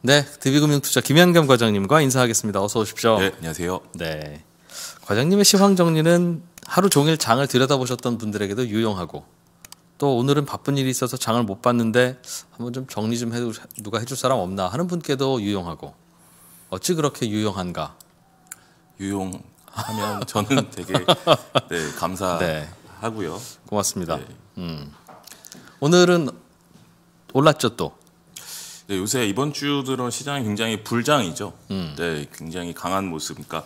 네, d 비금융투자김현겸 과장님과 인사하겠습니다. 어서 오십시오. 네, 안녕하세요. 네, 과장님의 시황 정리는 하루 종일 장을 들여다보셨던 분들에게도 유용하고 또 오늘은 바쁜 일이 있어서 장을 못 봤는데 한번 좀 정리 좀 해도 누가 해줄 사람 없나 하는 분께도 유용하고 어찌 그렇게 유용한가? 유용하면 저는 되게 네, 감사하고요. 네, 고맙습니다. 네. 음. 오늘은 올랐죠 또. 네, 요새 이번 주들은 시장이 굉장히 불장이죠. 음. 네, 굉장히 강한 모습. 그러니까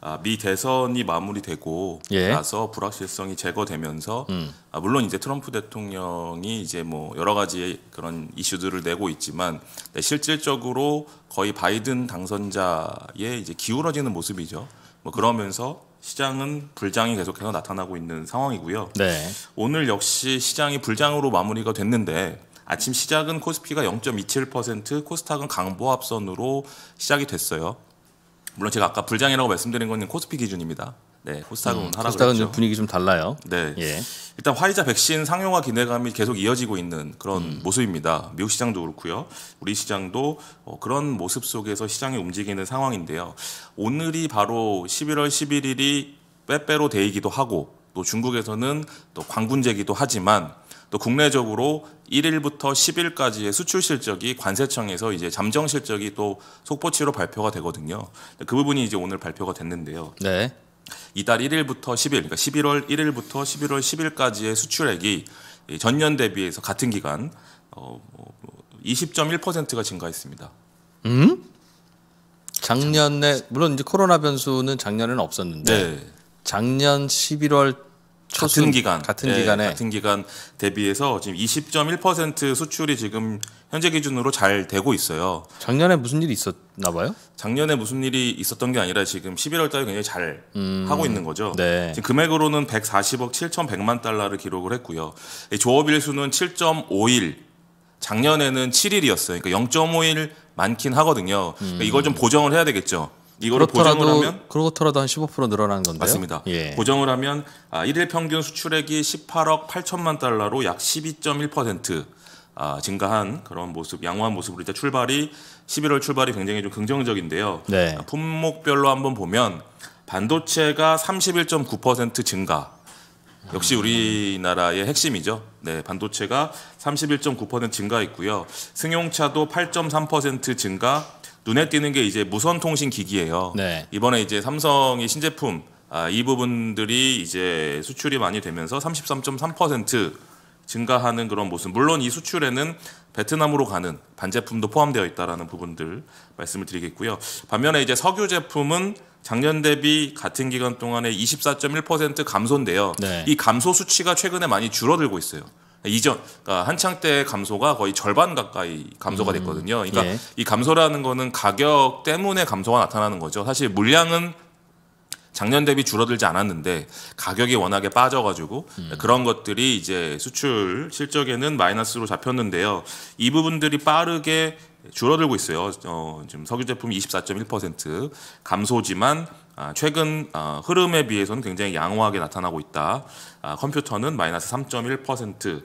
아, 미 대선이 마무리되고 예. 나서 불확실성이 제거되면서 음. 아, 물론 이제 트럼프 대통령이 이제 뭐 여러 가지 그런 이슈들을 내고 있지만 네, 실질적으로 거의 바이든 당선자의 이제 기울어지는 모습이죠. 뭐 그러면서 시장은 불장이 계속해서 나타나고 있는 상황이고요. 네. 오늘 역시 시장이 불장으로 마무리가 됐는데 아침 시작은 코스피가 0.27%, 코스닥은 강보합선으로 시작이 됐어요. 물론 제가 아까 불장이라고 말씀드린 건 코스피 기준입니다. 네, 코스닥은 음, 하락 코스닥은 좀 분위기 좀 달라요. 네, 예. 일단 화이자 백신 상용화 기대감이 계속 이어지고 있는 그런 음. 모습입니다. 미국 시장도 그렇고요, 우리 시장도 어, 그런 모습 속에서 시장이 움직이는 상황인데요. 오늘이 바로 11월 11일이 빼빼로 데이기도 하고 또 중국에서는 또 광군제기도 하지만 또 국내적으로 1일부터 10일까지의 수출 실적이 관세청에서 이제 잠정 실적이 또 속보치로 발표가 되거든요. 그 부분이 이제 오늘 발표가 됐는데요. 네. 이달 1일부터 10일, 그러니까 11월 1일부터 11월 10일까지의 수출액이 전년 대비해서 같은 기간 어, 20.1%가 뭐, 뭐 증가했습니다. 음? 작년에 물론 이제 코로나 변수는 작년에는 없었는데 네. 작년 11월 같은 기간 같은 예, 기간에 같은 기간 대비해서 지금 20.1% 수출이 지금 현재 기준으로 잘 되고 있어요. 작년에 무슨 일이 있었나 봐요? 작년에 무슨 일이 있었던 게 아니라 지금 11월 달에 굉장히 잘 음, 하고 있는 거죠. 네. 지금 금액으로는 140억 7,100만 달러를 기록을 했고요. 조업일 수는 7.5일 작년에는 7일이었어요. 그러니까 0.5일 많긴 하거든요. 그러니까 음. 이걸 좀 보정을 해야 되겠죠. 이거를 보정을 하면 그렇더라도 한 15% 늘어난 건데요. 맞습니다. 예. 보정을 하면 일일 아, 평균 수출액이 18억 8천만 달러로 약 12.1% 아, 증가한 그런 모습, 양호한 모습으로 이제 출발이 11월 출발이 굉장히 좀 긍정적인데요. 네. 아, 품목별로 한번 보면 반도체가 31.9% 증가. 역시 우리나라의 핵심이죠. 네, 반도체가 31.9% 증가했고요. 승용차도 8.3% 증가, 눈에 띄는 게 이제 무선 통신 기기예요. 네. 이번에 이제 삼성의 신제품 아, 이 부분들이 이제 수출이 많이 되면서 33.3% 증가하는 그런 모습. 물론 이 수출에는 베트남으로 가는 반제품도 포함되어 있다라는 부분들 말씀을 드리겠고요. 반면에 이제 석유 제품은 작년 대비 같은 기간 동안에 24.1% 감소인데요. 네. 이 감소 수치가 최근에 많이 줄어들고 있어요. 이전 그러니까 한창 때 감소가 거의 절반 가까이 감소가 음, 됐거든요. 그러니까 예. 이 감소라는 거는 가격 때문에 감소가 나타나는 거죠. 사실 물량은 작년 대비 줄어들지 않았는데 가격이 워낙에 빠져가지고 음. 그런 것들이 이제 수출 실적에는 마이너스로 잡혔는데요. 이 부분들이 빠르게 줄어들고 있어요. 어, 지금 석유 제품이 24.1% 감소지만 아, 최근 아, 흐름에 비해서는 굉장히 양호하게 나타나고 있다. 아, 컴퓨터는 마이너스 3.1%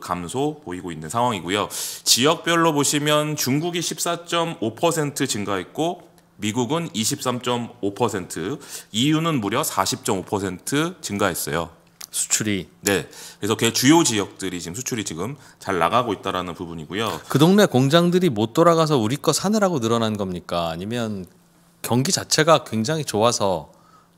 감소 보이고 있는 상황이고요. 지역별로 보시면 중국이 14.5% 증가했고 미국은 23.5%, EU는 무려 40.5% 증가했어요. 수출이 네 그래서 그 주요 지역들이 지금 수출이 지금 잘 나가고 있다라는 부분이고요. 그 동네 공장들이 못 돌아가서 우리 거 사느라고 늘어난 겁니까? 아니면 경기 자체가 굉장히 좋아서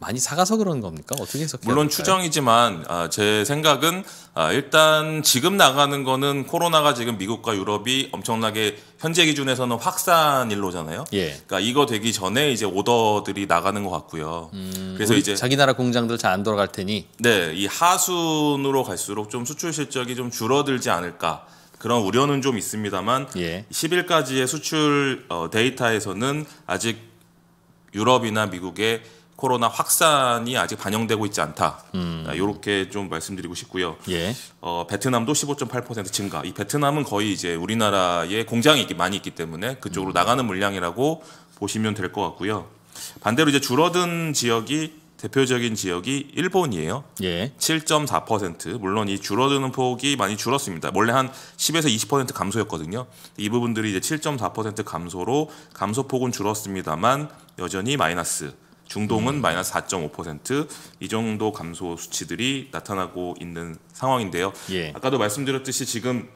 많이 사가서 그런 겁니까? 어떻게 해석해요? 물론 될까요? 추정이지만 아, 제 생각은 아, 일단 지금 나가는 거는 코로나가 지금 미국과 유럽이 엄청나게 현재 기준에서는 확산일로잖아요. 예. 그러니까 이거 되기 전에 이제 오더들이 나가는 것 같고요. 음, 그래서 이제 자기 나라 공장들 잘 안 돌아갈 테니. 네, 이 하순으로 갈수록 좀 수출 실적이 좀 줄어들지 않을까. 그런 우려는 좀 있습니다만 예. 10일까지의 수출 어, 데이터에서는 아직 유럽이나 미국의 코로나 확산이 아직 반영되고 있지 않다. 음. 이렇게 아, 좀 말씀드리고 싶고요. 예. 어, 베트남도 15.8% 증가. 이 베트남은 거의 이제 우리나라에 공장이 있기, 많이 있기 때문에 그쪽으로 음. 나가는 물량이라고 보시면 될 것 같고요. 반대로 이제 줄어든 지역이 대표적인 지역이 일본이에요. 예. 7.4%. 물론 이 줄어드는 폭이 많이 줄었습니다. 원래 한 10에서 20% 감소였거든요. 이 부분들이 이제 7.4% 감소로 감소폭은 줄었습니다만 여전히 마이너스. 중동은 음. 마이너스 4.5%이 정도 감소 수치들이 나타나고 있는 상황인데요. 예. 아까도 말씀드렸듯이 지금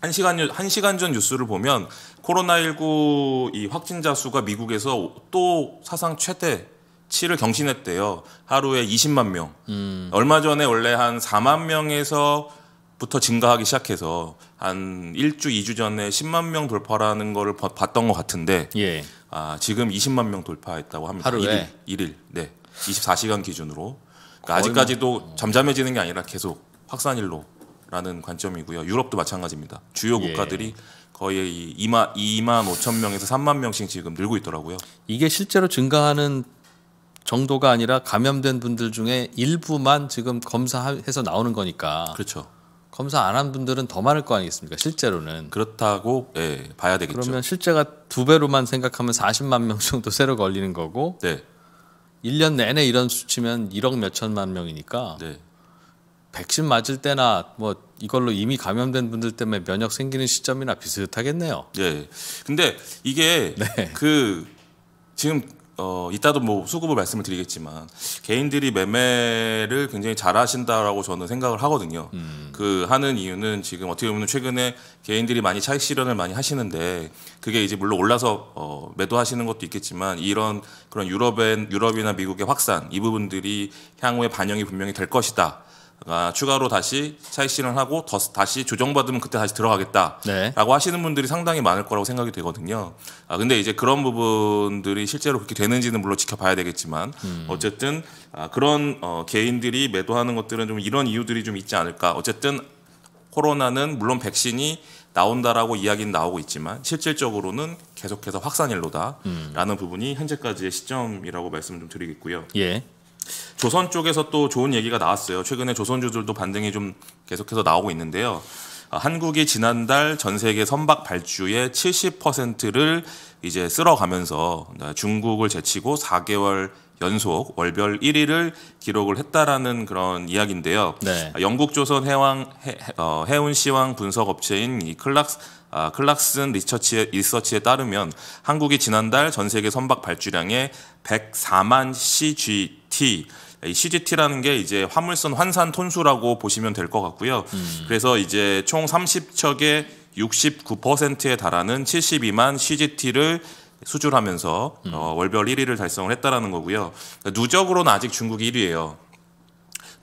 한 시간 한 시간 전 뉴스를 보면 코로나19 이 확진자 수가 미국에서 또 사상 최대 치를 경신했대요. 하루에 20만 명. 음. 얼마 전에 원래 한 4만 명에서 부터 증가하기 시작해서 한 1주, 2주 전에 10만 명 돌파라는 거를 봤던 것 같은데 예. 아, 지금 20만 명 돌파했다고 합니다. 하루에 1일, 1일 네, 24시간 기준으로. 그러니까 아직까지도 뭐... 잠잠해지는 게 아니라 계속 확산일로라는 관점이고요. 유럽도 마찬가지입니다. 주요 예. 국가들이 예. 거의 2만 2만 5천 명에서 3만 명씩 지금 늘고 있더라고요. 이게 실제로 증가하는 정도가 아니라 감염된 분들 중에 일부만 지금 검사해서 나오는 거니까. 그렇죠. 검사 안 한 분들은 더 많을 거 아니겠습니까? 실제로는 그렇다고 예, 봐야 되겠죠. 그러면 실제가 두 배로만 생각하면 40만 명 정도 새로 걸리는 거고 네. 1년 내내 이런 수치면 1억 몇 천만 명이니까 네. 백신 맞을 때나 뭐 이걸로 이미 감염된 분들 때문에 면역 생기는 시점이나 비슷하겠네요. 예. 근데 이게 네. 그 지금 어, 이따도 뭐 수급을 말씀을 드리겠지만 개인들이 매매를 굉장히 잘하신다라고 저는 생각을 하거든요. 음. 그 하는 이유는 지금 어떻게 보면 최근에 개인들이 많이 차익 실현을 많이 하시는데 그게 이제 물론 올라서 어, 매도하시는 것도 있겠지만 이런 그런 유럽엔 유럽이나 미국의 확산 이 부분들이 향후에 반영이 분명히 될 것이다. 아, 추가로 다시 차익 실현하고 더, 다시 조정받으면 그때 다시 들어가겠다라고 네. 하시는 분들이 상당히 많을 거라고 생각이 되거든요. 아 근데 이제 그런 부분들이 실제로 그렇게 되는지는 물론 지켜봐야 되겠지만 음. 어쨌든 아, 그런 어, 개인들이 매도하는 것들은 좀 이런 이유들이 좀 있지 않을까. 어쨌든 코로나는 물론 백신이 나온다라고 이야기는 나오고 있지만 실질적으로는 계속해서 확산일로다라는 음. 부분이 현재까지의 시점이라고 말씀 좀 드리겠고요. 예. 조선 쪽에서 또 좋은 얘기가 나왔어요. 최근에 조선주들도 반등이 좀 계속해서 나오고 있는데요. 아, 한국이 지난달 전 세계 선박 발주의 70%를 이제 쓸어가면서 아, 중국을 제치고 4개월 연속 월별 1위를 기록을 했다라는 그런 이야기인데요. 네. 아, 영국 조선 해왕 어, 해운 시황 분석 업체인 이 클락스 아, 클락슨 리처치의 리서치에 따르면 한국이 지난달 전 세계 선박 발주량의 104만 CG CGT 라는게 이제 화물선 환산 톤수라고 보시면 될 것 같고요. 음. 그래서 이제 총 30척의 69%에 달하는 72만 CGT를 수출하면서 음. 어, 월별 1위를 달성을 했다라는 거고요. 그러니까 누적으로는 아직 중국이 1위예요.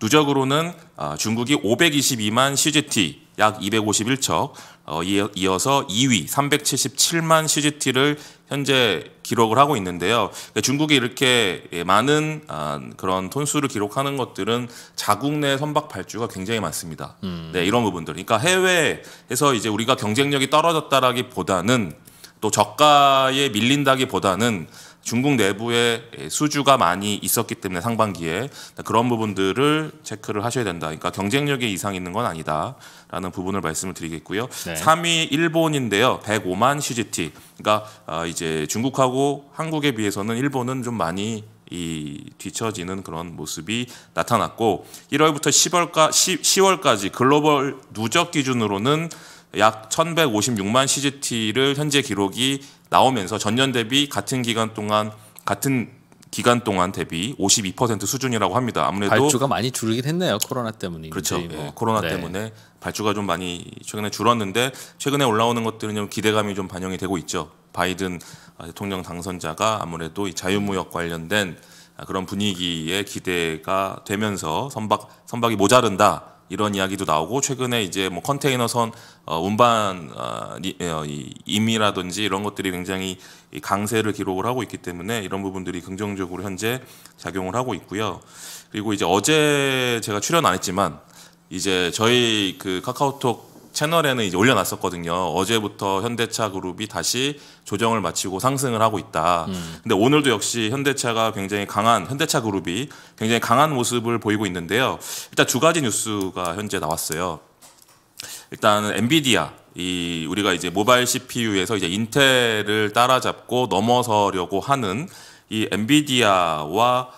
누적으로는 아, 어, 중국이 522만 CGT 약 251척 어, 이어서 2위 377만 CGT를 현재 기록을 하고 있는데요. 그러니까 중국이 이렇게 예, 많은 아, 그런 톤수를 기록하는 것들은 자국 내 선박 발주가 굉장히 많습니다. 음. 네, 이런 부분들. 그러니까 해외에서 이제 우리가 경쟁력이 떨어졌다라기보다는 또 저가에 밀린다기보다는 중국 내부에 수주가 많이 있었기 때문에 상반기에 그런 부분들을 체크를 하셔야 된다. 그러니까 경쟁력에 이상 있는 건 아니다라는 부분을 말씀을 드리겠고요. 네. 3위 일본인데요. 105만 CGT. 그러니까 어, 이제 중국하고 한국에 비해서는 일본은 좀 많이 이 뒤처지는 그런 모습이 나타났고 1월부터 10월까, 10, 월까지 글로벌 누적 기준으로는 약 1156만 CGT를 현재 기록이 나오면서 전년 대비 같은 기간 동안 같은 기간 동안 대비 52% 수준이라고 합니다. 아무래도 발주가 많이 줄긴 했네요. 코로나 때문에. 그렇죠. 뭐. 예, 코로나 네. 때문에 발주가 좀 많이 최근에 줄었는데 최근에 올라오는 것들은 좀 기대감이 좀 반영이 되고 있죠. 바이든 아, 대통령 당선자가 아무래도 이 자유무역 관련된 아, 그런 분위기에 기대가 되면서 선박 선박이 모자른다. 이런 이야기도 나오고 최근에 이제 뭐 컨테이너선 어, 운반 어, 어, 임이라든지 이런 것들이 굉장히 강세를 기록을 하고 있기 때문에 이런 부분들이 긍정적으로 현재 작용을 하고 있고요. 그리고 이제 어제 제가 출연 안 했지만 이제 저희 그 카카오톡 채널에는 이제 올려놨었거든요. 어제부터 현대차 그룹이 다시 조정을 마치고 상승을 하고 있다. 음. 근데 오늘도 역시 현대차가 굉장히 강한 현대차 그룹이 굉장히 강한 모습을 보이고 있는데요. 일단 두 가지 뉴스가 현재 나왔어요. 일단 엔비디아 이 우리가 이제 모바일 CPU에서 이제 인텔을 따라잡고 넘어서려고 하는 이 엔비디아와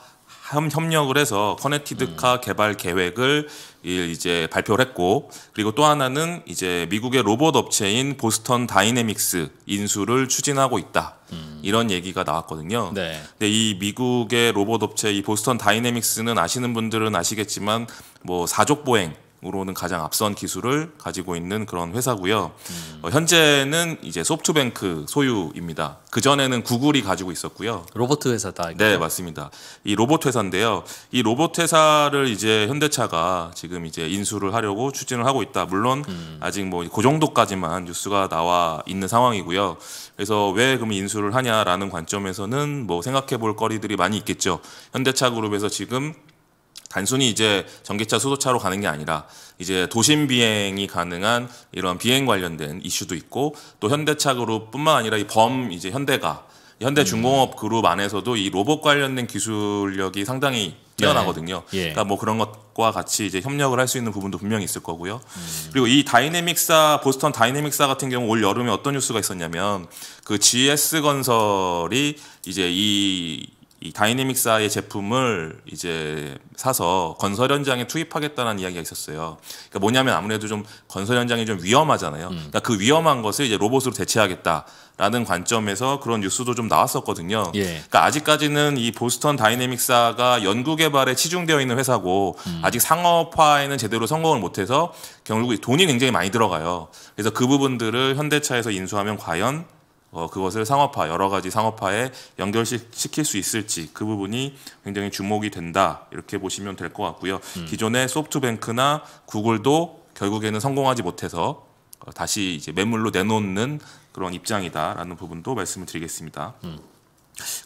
협력을 해서 커넥티드카 음. 개발 계획을 이제 발표를 했고 그리고 또 하나는 이제 미국의 로봇 업체인 보스턴 다이내믹스 인수를 추진하고 있다 음. 이런 얘기가 나왔거든요. 네. 근데 이 미국의 로봇 업체 이 보스턴 다이내믹스는 아시는 분들은 아시겠지만 뭐 사족 보행 으로는 가장 앞선 기술을 가지고 있는 그런 회사고요. 음. 어, 현재는 이제 소프트뱅크 소유입니다. 그 전에는 구글이 가지고 있었고요. 로봇 회사다. 이거. 네, 맞습니다. 이 로봇 회사인데요. 이 로봇 회사를 이제 현대차가 지금 이제 인수를 하려고 추진을 하고 있다. 물론 음. 아직 뭐 그 정도까지만 뉴스가 나와 있는 상황이고요. 그래서 왜 그럼 인수를 하냐라는 관점에서는 뭐 생각해 볼 거리들이 많이 있겠죠. 현대차 그룹에서 지금 단순히 이제 전기차, 수소차로 가는 게 아니라 이제 도심 비행이 가능한 이런 비행 관련된 이슈도 있고 또 현대차 그룹뿐만 아니라 이 범 이제 현대가 현대 음. 중공업 그룹 안에서도 이 로봇 관련된 기술력이 상당히 네. 뛰어나거든요. 예. 예. 그러니까 뭐 그런 것과 같이 이제 협력을 할 수 있는 부분도 분명히 있을 거고요. 음. 그리고 이 다이내믹사 보스턴 다이내믹사 같은 경우 올 여름에 어떤 뉴스가 있었냐면 그 GS 건설이 이제 이이 다이내믹사의 제품을 이제 사서 건설 현장에 투입하겠다는 이야기가 있었어요. 그러니까 뭐냐면 아무래도 좀 건설 현장이 좀 위험하잖아요. 음. 그러니까 그 위험한 것을 이제 로봇으로 대체하겠다라는 관점에서 그런 뉴스도 좀 나왔었거든요. 예. 그러니까 아직까지는 이 보스턴 다이내믹사가 연구 개발에 치중되어 있는 회사고 음. 아직 상업화에는 제대로 성공을 못해서 결국 돈이 굉장히 많이 들어가요. 그래서 그 부분들을 현대차에서 인수하면 과연 어, 그것을 상업화 여러 가지 상업화에 연결시킬 수 있을지 그 부분이 굉장히 주목이 된다 이렇게 보시면 될 것 같고요. 음. 기존의 소프트뱅크나 구글도 결국에는 성공하지 못해서 어, 다시 이제 매물로 내놓는 그런 입장이다라는 부분도 말씀을 드리겠습니다. 음.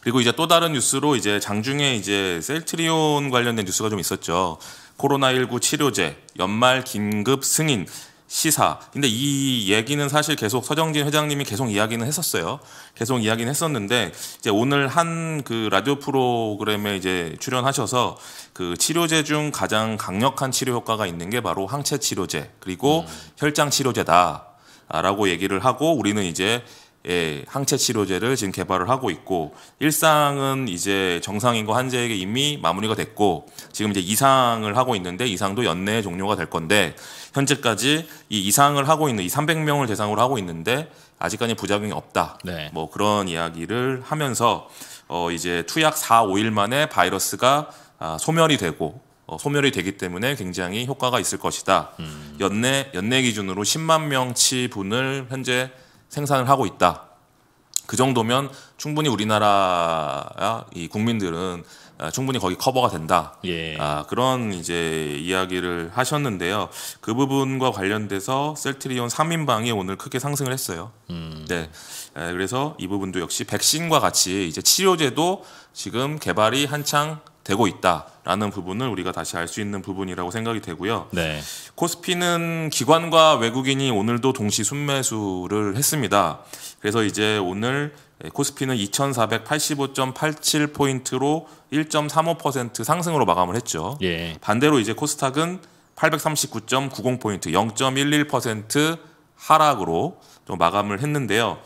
그리고 이제 또 다른 뉴스로 이제 장중에 이제 셀트리온 관련된 뉴스가 좀 있었죠. 코로나19 치료제 연말 긴급 승인 시사. 근데 이 얘기는 사실 계속 서정진 회장님이 계속 이야기는 했었어요. 계속 이야기는 했었는데 이제 오늘 한 그 라디오 프로그램에 이제 출연하셔서 그 치료제 중 가장 강력한 치료 효과가 있는 게 바로 항체 치료제 그리고 음. 혈장 치료제다. 라고 얘기를 하고 우리는 이제 예, 항체 치료제를 지금 개발을 하고 있고 일상은 이제 정상인과 환자에게 이미 마무리가 됐고 지금 이제 이상을 하고 있는데 이상도 연내에 종료가 될 건데 현재까지 이 이상을 하고 있는 이 300명을 대상으로 하고 있는데 아직까지 부작용이 없다. 네. 뭐 그런 이야기를 하면서 어 이제 투약 4, 5일 만에 바이러스가 아, 소멸이 되고 어, 소멸이 되기 때문에 굉장히 효과가 있을 것이다. 음. 연내 연내 기준으로 10만 명치 분을 현재 생산을 하고 있다. 그 정도면 충분히 우리나라 이 국민들은 아, 충분히 거기 커버가 된다. 예. 아, 그런 이제 이야기를 하셨는데요. 그 부분과 관련돼서 셀트리온 3인방이 오늘 크게 상승을 했어요. 음. 네. 그래서 이 부분도 역시 백신과 같이 이제 치료제도 지금 개발이 한창 되고 있다라는 부분을 우리가 다시 알 수 있는 부분이라고 생각이 되고요. 네. 코스피는 기관과 외국인이 오늘도 동시 순매수를 했습니다. 그래서 이제 오늘 코스피는 2485.87 포인트로 1.35% 상승으로 마감을 했죠. 예. 반대로 이제 코스닥은 839.90 포인트 0.11% 하락으로 좀 마감을 했는데요.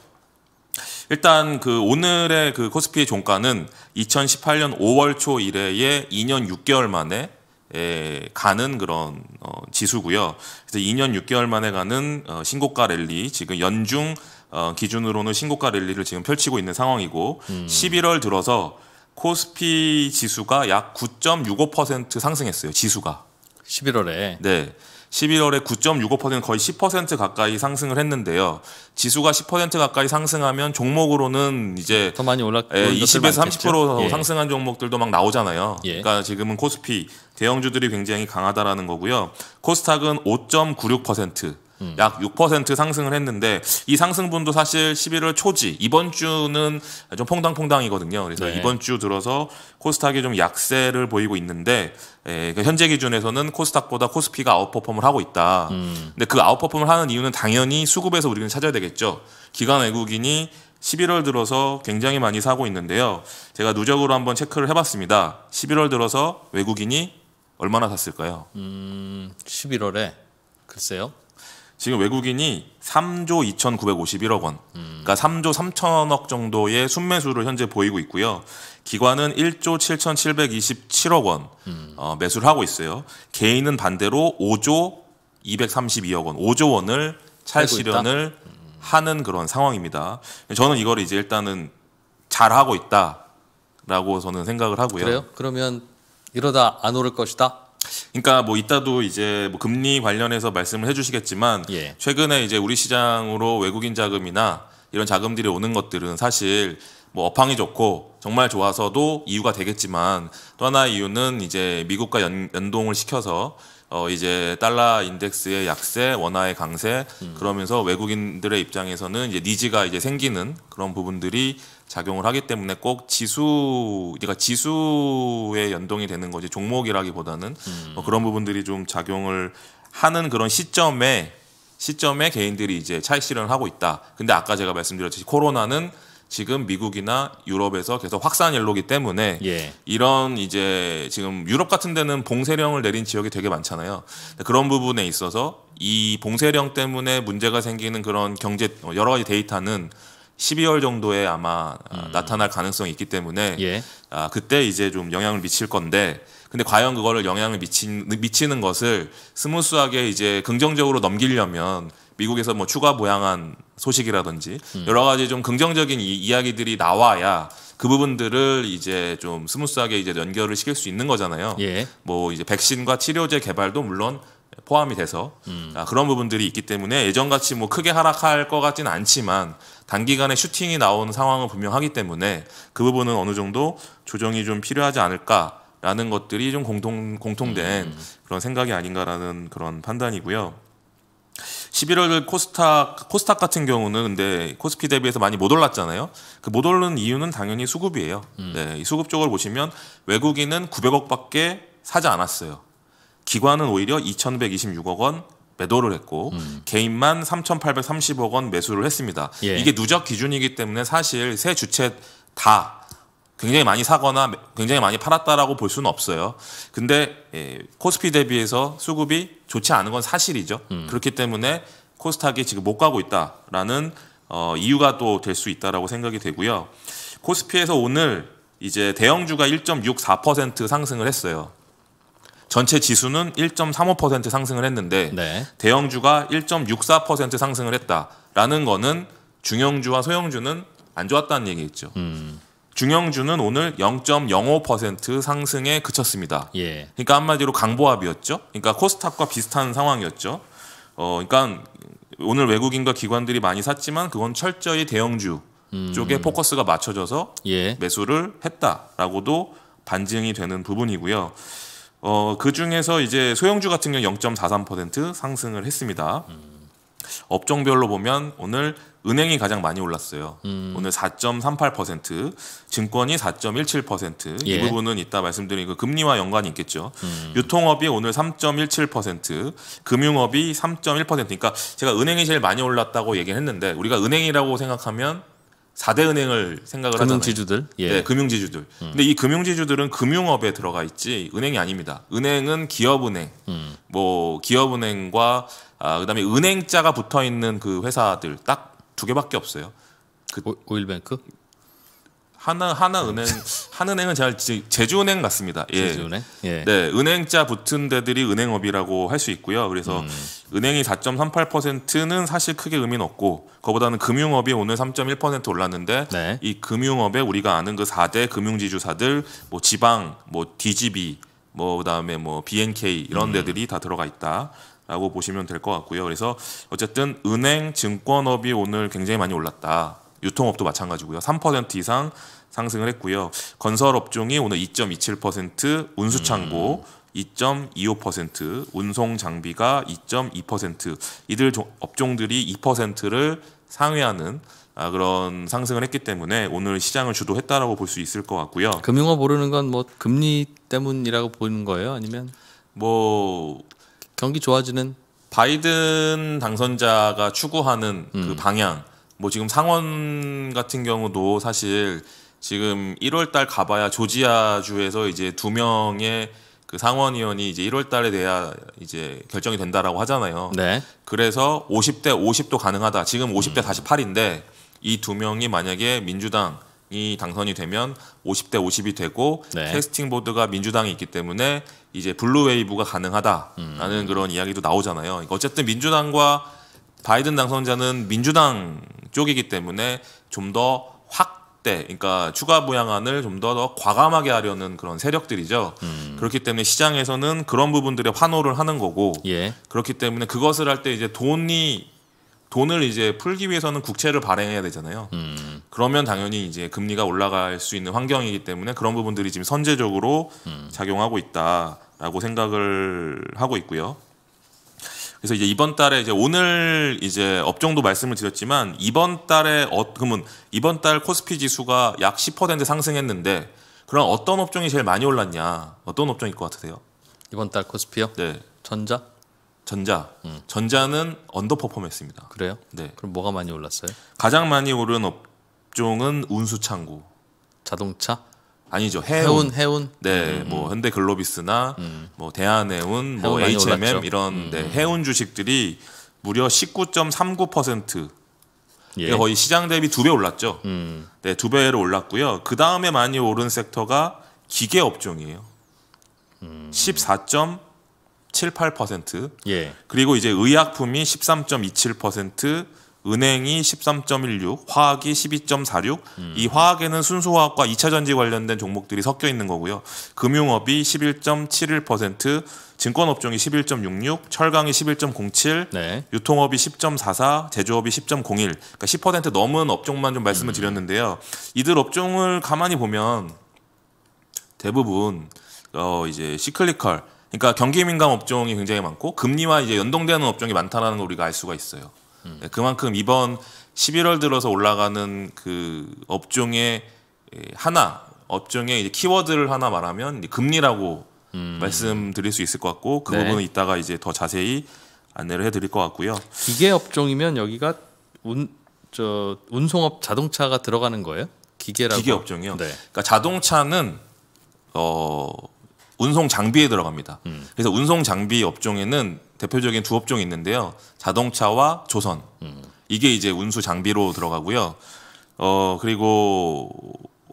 일단 그 오늘의 그 코스피 의 종가는 2018년 5월 초 이래에 2년 6개월 만에 에 가는 그런 어 지수고요. 그래서 2년 6개월 만에 가는 어 신고가 랠리 지금 연중 어 기준으로는 신고가 랠리를 지금 펼치고 있는 상황이고 음. 11월 들어서 코스피 지수가 약 9.65% 상승했어요. 지수가 11월에 네. 11월에 9.65% 거의 10% 가까이 상승을 했는데요. 지수가 10% 가까이 상승하면 종목으로는 이제 더 많이 올랐 예, 20에서 30% 예. 상승한 종목들도 막 나오잖아요. 예. 그러니까 지금은 코스피 대형주들이 굉장히 강하다라는 거고요. 코스닥은 5.96% 음. 약6% 상승을 했는데 이 상승분도 사실 11월 초지 이번 주는 좀 퐁당퐁당이거든요. 그래서 네. 이번 주 들어서 코스닥이 좀 약세를 보이고 있는데 예, 그러니까 현재 기준에서는 코스닥보다 코스피가 아웃퍼폼을 하고 있다. 음. 근데 그 아웃퍼폼을 하는 이유는 당연히 수급에서 우리는 찾아야 되겠죠. 기관 외국인이 11월 들어서 굉장히 많이 사고 있는데요. 제가 누적으로 한번 체크를 해봤습니다. 11월 들어서 외국인이 얼마나 샀을까요? 음, 11월에 글쎄요. 지금 외국인이 3조 2,951억 원, 음. 그러니까 3조 3천억 정도의 순매수를 현재 보이고 있고요. 기관은 1조 7,727억 원 음. 어, 매수를 하고 있어요. 개인은 반대로 5조 232억 원, 5조 원을 찰실현을 하는 그런 상황입니다. 저는 이걸 이제 일단은 잘 하고 있다라고 저는 생각을 하고요. 그래요? 그러면 이러다 안 오를 것이다. 그러니까 뭐 이따도 이제 뭐 금리 관련해서 말씀을 해주시겠지만 예. 최근에 이제 우리 시장으로 외국인 자금이나 이런 자금들이 오는 것들은 사실 뭐 업황이 좋고 정말 좋아서도 이유가 되겠지만 또 하나의 이유는 이제 미국과 연, 연동을 시켜서 어 이제 달러 인덱스의 약세, 원화의 강세 음. 그러면서 외국인들의 입장에서는 이제 니즈가 이제 생기는 그런 부분들이 작용을 하기 때문에 꼭 지수 그러니까 지수에 연동이 되는 거지 종목이라기보다는 음. 뭐 그런 부분들이 좀 작용을 하는 그런 시점에 시점에 개인들이 이제 차익 실현을 하고 있다. 근데 아까 제가 말씀드렸듯이 코로나는 지금 미국이나 유럽에서 계속 확산 일로기 때문에 예. 이런 이제 지금 유럽 같은 데는 봉쇄령을 내린 지역이 되게 많잖아요. 그런 부분에 있어서 이 봉쇄령 때문에 문제가 생기는 그런 경제 뭐 여러 가지 데이터는 12월 정도에 아마 아, 음. 나타날 가능성이 있기 때문에 예. 아, 그때 이제 좀 영향을 미칠 건데 근데 과연 그거를 영향을 미친, 미치는 것을 스무스하게 이제 긍정적으로 넘기려면 미국에서 뭐 추가 보양한 소식이라든지 음. 여러 가지 좀 긍정적인 이, 이야기들이 나와야 그 부분들을 이제 좀 스무스하게 이제 연결을 시킬 수 있는 거잖아요. 예. 뭐 이제 백신과 치료제 개발도 물론 포함이 돼서 음. 아, 그런 부분들이 있기 때문에 예전같이 뭐 크게 하락할 것 같지는 않지만 단기간에 슈팅이 나오는 상황은 분명하기 때문에 그 부분은 어느 정도 조정이 좀 필요하지 않을까라는 것들이 좀 공통 공통된 음. 그런 생각이 아닌가라는 그런 판단이고요. 11월 코스닥 코스닥 같은 경우는 근데 코스피 대비해서 많이 못 올랐잖아요. 그 못 오른 이유는 당연히 수급이에요. 음. 네, 이 수급 쪽을 보시면 외국인은 900억밖에 사지 않았어요. 기관은 오히려 2,126억 원, 매도를 했고 음. 개인만 3,830억 원 매수를 했습니다. 예. 이게 누적 기준이기 때문에 사실 세 주체 다 굉장히 많이 사거나 굉장히 많이 팔았다라고 볼 수는 없어요. 근데 예, 코스피 대비해서 수급이 좋지 않은 건 사실이죠. 음. 그렇기 때문에 코스닥이 지금 못 가고 있다라는 어, 이유가 또 될 수 있다라고 생각이 되고요. 코스피에서 오늘 이제 대형주가 1.64% 상승을 했어요. 전체 지수는 1.35% 상승을 했는데 네. 대형주가 1.64% 상승을 했다라는 거는 중형주와 소형주는 안 좋았다는 얘기겠죠. 음. 중형주는 오늘 0.05% 상승에 그쳤습니다. 예. 그러니까 한마디로 강보합이었죠. 그러니까 코스닥과 비슷한 상황이었죠. 어, 그러니까 오늘 외국인과 기관들이 많이 샀지만 그건 철저히 대형주 음. 쪽에 포커스가 맞춰져서 예. 매수를 했다라고도 반증이 되는 부분이고요. 어, 그 중에서 이제 소형주 같은 경우 0.43% 상승을 했습니다. 음. 업종별로 보면 오늘 은행이 가장 많이 올랐어요. 음. 오늘 4.38%, 증권이 4.17%. 예. 이 부분은 이따 말씀드린 그 금리와 연관이 있겠죠. 음. 유통업이 오늘 3.17%, 금융업이 3.1%. 그러니까 제가 은행이 제일 많이 올랐다고 얘기했는데 우리가 은행이라고 생각하면 4대 은행을 생각을 하잖아요. 금융지주들. 예. 네, 금융지주들. 음. 근데 이 금융지주들은 금융업에 들어가 있지 은행이 아닙니다. 은행은 기업은행, 음. 뭐 기업은행과 아, 그다음에 은행자가 붙어 있는 그 회사들 딱 두 개밖에 없어요. 그 오, 일뱅크 하나 하나 음. 은행 한은행은 잘 제주은행 같습니다. 예. 제주은행. 예. 네, 은행자 붙은 데들이 은행업이라고 할 수 있고요. 그래서 음. 은행이 4.38%는 사실 크게 의미는 없고 그거보다는 금융업이 오늘 3.1% 올랐는데 네. 이 금융업에 우리가 아는 그 4대 금융지주사들 뭐 지방 뭐 DGB 뭐 그다음에 뭐 BNK 이런 음. 데들이 다 들어가 있다. 라고 보시면 될 것 같고요. 그래서 어쨌든 은행, 증권업이 오늘 굉장히 많이 올랐다. 유통업도 마찬가지고요. 3% 이상 상승을 했고요. 건설업종이 오늘 2.27%, 운수창고 음. 2.25%, 운송 장비가 2.2%, 이들 업종들이 2%를 상회하는 아, 그런 상승을 했기 때문에 오늘 시장을 주도했다라고 볼 수 있을 것 같고요. 금융업 모르는건 뭐 금리 때문이라고 보는 거예요? 아니면 뭐 경기 좋아지는 바이든 당선자가 추구하는 그 음. 그 방향 뭐 지금 상원 같은 경우도 사실 지금 1월 달 가봐야 조지아주에서 이제 두 명의 그 상원의원이 이제 1월달에 돼야 이제 결정이 된다라고 하잖아요. 네. 그래서 50대 50도 가능하다. 지금 50대 48인데 음. 이두 명이 만약에 민주당 이 당선이 되면 50대 50이 되고 네. 캐스팅 보드가 민주당이 있기 때문에 이제 블루웨이브가 가능하다라는 음. 그런 이야기도 나오잖아요. 어쨌든 민주당과 바이든 당선자는 민주당 쪽이기 때문에 좀더 확대, 그러니까 추가 부양안을 좀 더 더 과감하게 하려는 그런 세력들이죠. 음. 그렇기 때문에 시장에서는 그런 부분들에 환호를 하는 거고 예. 그렇기 때문에 그것을 할 때 이제 돈이 돈을 이제 풀기 위해서는 국채를 발행해야 되잖아요. 음. 그러면 당연히 이제 금리가 올라갈 수 있는 환경이기 때문에 그런 부분들이 지금 선제적으로 음. 작용하고 있다라고 생각을 하고 있고요. 그래서 이제 이번 달에 이제 오늘 이제 업종도 말씀을 드렸지만 이번 달에 어, 그러면 이번 달 코스피 지수가 약 10% 상승했는데 그럼 어떤 업종이 제일 많이 올랐냐? 어떤 업종일 것 같으세요? 이번 달 코스피요? 네. 전자? 전자. 음. 전자는 언더퍼폼했습니다. 그래요? 네. 그럼 뭐가 많이 올랐어요? 가장 많이 오른 업종은 운수창구. 자동차? 아니죠 해운 해운 네뭐 음, 음. 현대글로비스나 음. 뭐 대한해운 뭐 HMM 올랐죠. 이런 음. 네, 음. 해운 주식들이 무려 19.39% 예. 거의 시장 대비 두 배 올랐죠. 음. 네, 두 배로 올랐고요. 그 다음에 많이 오른 섹터가 기계 업종이에요. 음. 14.78%. 예. 그리고 이제 의약품이 13.27%, 은행이 13.16, 화학이 12.46. 음. 이 화학에는 순수화학과 2차 전지 관련된 종목들이 섞여 있는 거고요. 금융업이 11.71%, 증권업종이 11.66, 철강이 11.07, 네. 유통업이 10.44, 제조업이 10.01. 그러니까 10% 넘은 업종만 좀 말씀을 음. 드렸는데요. 이들 업종을 가만히 보면 대부분 어 이제 시클리컬 그러니까 경기 민감 업종이 굉장히 많고 금리와 이제 연동되는 업종이 많다라는 걸 우리가 알 수가 있어요. 음. 네, 그만큼 이번 11월 들어서 올라가는 그 업종의 예, 하나 업종의 이제 키워드를 하나 말하면 금리라고 음. 말씀드릴 수 있을 것 같고 그 네. 부분은 이따가 이제 더 자세히 안내를 해드릴 것 같고요. 기계 업종이면 여기가 운저 운송업 자동차가 들어가는 거예요? 기계라고. 기계 업종이요. 네. 그러니까 자동차는 어 운송 장비에 들어갑니다. 음. 그래서 운송 장비 업종에는 대표적인 두 업종이 있는데요. 자동차와 조선. 음. 이게 이제 운수 장비로 들어가고요. 어 그리고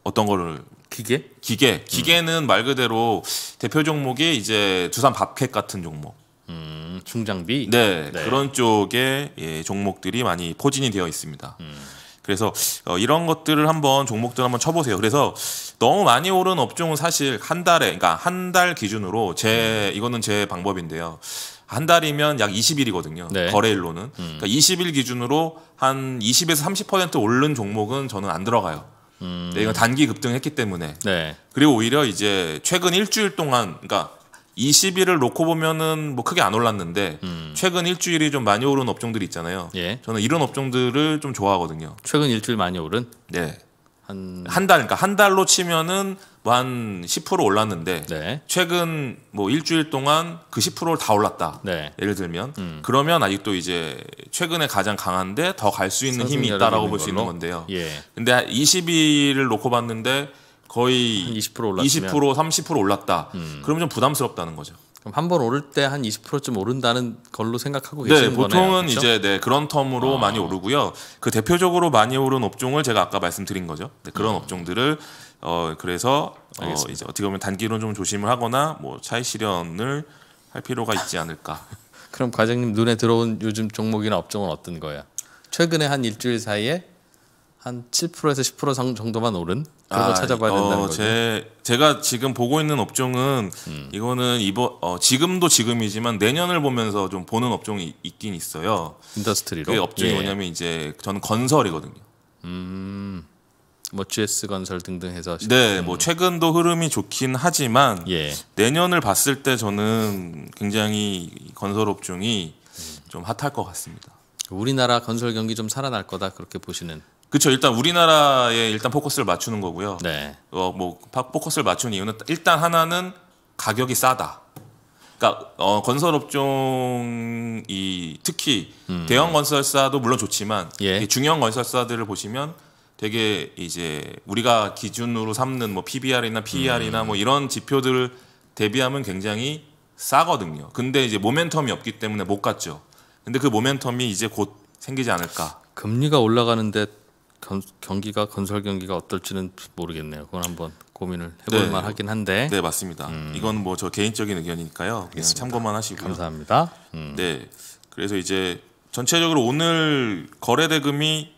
어떤 거를 기계? 기계. 기계는 음. 말 그대로 대표 종목이 이제 두산 밥캣 같은 종목. 음, 중장비. 네, 네. 그런 쪽에 예, 종목들이 많이 포진이 되어 있습니다. 음. 그래서 어, 이런 것들을 한번 종목들 한번 쳐보세요. 그래서 너무 많이 오른 업종은 사실 한 달에, 그러니까 한 달 기준으로 제 음. 이거는 제 방법인데요. 한 달이면 약 20일이거든요. 네. 거래일로는. 음. 그러니까 20일 기준으로 한 20에서 30% 오른 종목은 저는 안 들어가요. 음. 네, 이건 단기 급등했기 때문에. 네. 그리고 오히려 이제 최근 일주일 동안, 그러니까 20일을 놓고 보면은 뭐 크게 안 올랐는데 음. 최근 일주일이 좀 많이 오른 업종들이 있잖아요. 예. 저는 이런 업종들을 좀 좋아하거든요. 최근 일주일 많이 오른? 네. 한 한 달, 그러니까 한 달로 치면은 뭐한10% 올랐는데 네. 최근 뭐 일주일 동안 그 10%를 다 올랐다. 네. 예를 들면 음. 그러면 아직도 이제 최근에 가장 강한데 더 갈 수 있는 힘이 있다라고 볼 수 있는 건데요. 예. 근데 20일을 놓고 봤는데 거의 20% 올랐으면 20% 30% 올랐다. 음. 그러면 좀 부담스럽다는 거죠. 그럼 한 번 오를 때 한 20%쯤 오른다는 걸로 생각하고 네, 계시는 네, 보통은 거네요. 그렇죠? 이제 네, 그런 텀으로 아. 많이 오르고요. 그 대표적으로 많이 오른 업종을 제가 아까 말씀드린 거죠. 네, 그런 음. 업종들을 어 그래서 어, 이제 어떻게 보면 단기론 좀 조심을 하거나 뭐 차익 실현을 할 필요가 있지 않을까. 그럼 과장님 눈에 들어온 요즘 종목이나 업종은 어떤 거예요? 최근에 한 일주일 사이에 한 7%에서 10% 정도만 오른 그런 아, 찾아봐야 어, 된다는 거죠. 제 제가 지금 보고 있는 업종은 음. 이거는 이번 어, 지금도 지금이지만 내년을 보면서 좀 보는 업종이 있긴 있어요. 인더스트리로. 그 업종이 예. 뭐냐면 이제 저는 건설이거든요. 음. 뭐 GS 건설 등등 해서 네, 뭐 최근도 흐름이 좋긴 하지만 예. 내년을 봤을 때 저는 굉장히 건설업종이 좀 핫할 것 같습니다. 우리나라 건설 경기 좀 살아날 거다 그렇게 보시는 그렇죠. 일단 우리나라에 일단 포커스를 맞추는 거고요. 네. 어, 뭐 포커스를 맞춘 이유는 일단 하나는 가격이 싸다. 그러니까 어, 건설업종이 특히 음. 대형 건설사도 물론 좋지만 예. 중형 건설사들을 보시면 되게 이제 우리가 기준으로 삼는 뭐 PBR이나 PER이나 음. 뭐 이런 지표들을 대비하면 굉장히 싸거든요. 근데 이제 모멘텀이 없기 때문에 못 갔죠. 근데 그 모멘텀이 이제 곧 생기지 않을까. 금리가 올라가는데 경, 기가 건설 경기가 어떨지는 모르겠네요. 그건 한번 고민을 해볼 네. 만하긴 한데. 네 맞습니다. 음. 이건 뭐 저 개인적인 의견이니까요. 그냥 참고만 하시고요. 감사합니다. 음. 네. 그래서 이제 전체적으로 오늘 거래 대금이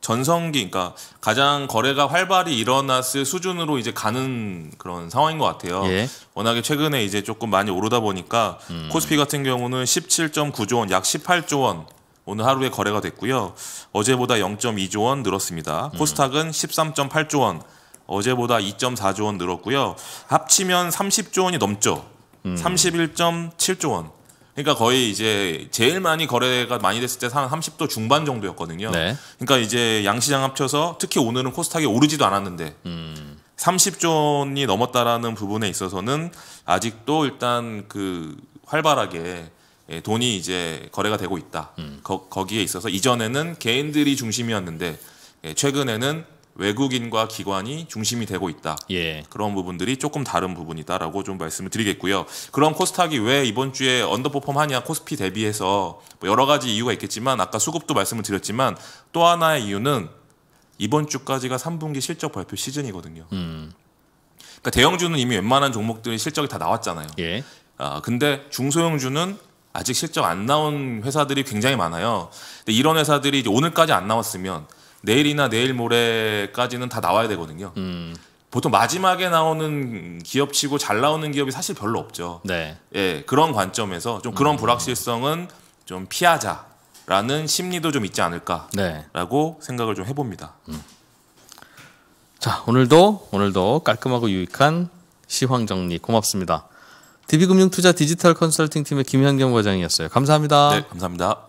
전성기, 그러니까 가장 거래가 활발히 일어났을 수준으로 이제 가는 그런 상황인 것 같아요. 예. 워낙에 최근에 이제 조금 많이 오르다 보니까 음. 코스피 같은 경우는 17.9조 원, 약 18조 원 오늘 하루에 거래가 됐고요. 어제보다 0.2조 원 늘었습니다. 음. 코스닥은 13.8조 원, 어제보다 2.4조 원 늘었고요. 합치면 30조 원이 넘죠. 음. 31.7조 원. 그러니까 거의 이제 제일 많이 거래가 많이 됐을 때 한 30도 중반 정도였거든요. 네. 그러니까 이제 양시장 합쳐서 특히 오늘은 코스닥이 오르지도 않았는데 음. 30조 이 넘었다라는 부분에 있어서는 아직도 일단 그 활발하게 예, 돈이 이제 거래가 되고 있다. 음. 거, 거기에 있어서 이전에는 개인들이 중심이었는데 예, 최근에는 외국인과 기관이 중심이 되고 있다. 예. 그런 부분들이 조금 다른 부분이다라고 좀 말씀을 드리겠고요. 그럼 코스닥이 왜 이번 주에 언더퍼폼하냐 코스피 대비해서 뭐 여러 가지 이유가 있겠지만 아까 수급도 말씀을 드렸지만 또 하나의 이유는 이번 주까지가 3분기 실적 발표 시즌이거든요. 음. 그러니까 대형주는 이미 웬만한 종목들이 실적이 다 나왔잖아요. 예. 아 근데 중소형주는 아직 실적 안 나온 회사들이 굉장히 많아요. 근데 이런 회사들이 오늘까지 안 나왔으면 내일이나 내일 모레까지는 다 나와야 되거든요. 음. 보통 마지막에 나오는 기업치고 잘 나오는 기업이 사실 별로 없죠. 네. 예, 그런 관점에서 좀 그런 음. 불확실성은 좀 피하자라는 심리도 좀 있지 않을까라고 네. 생각을 좀 해봅니다. 음. 자, 오늘도 오늘도 깔끔하고 유익한 시황 정리 고맙습니다. DB금융투자 디지털 컨설팅팀의 김현경 과장이었어요. 감사합니다. 네, 감사합니다.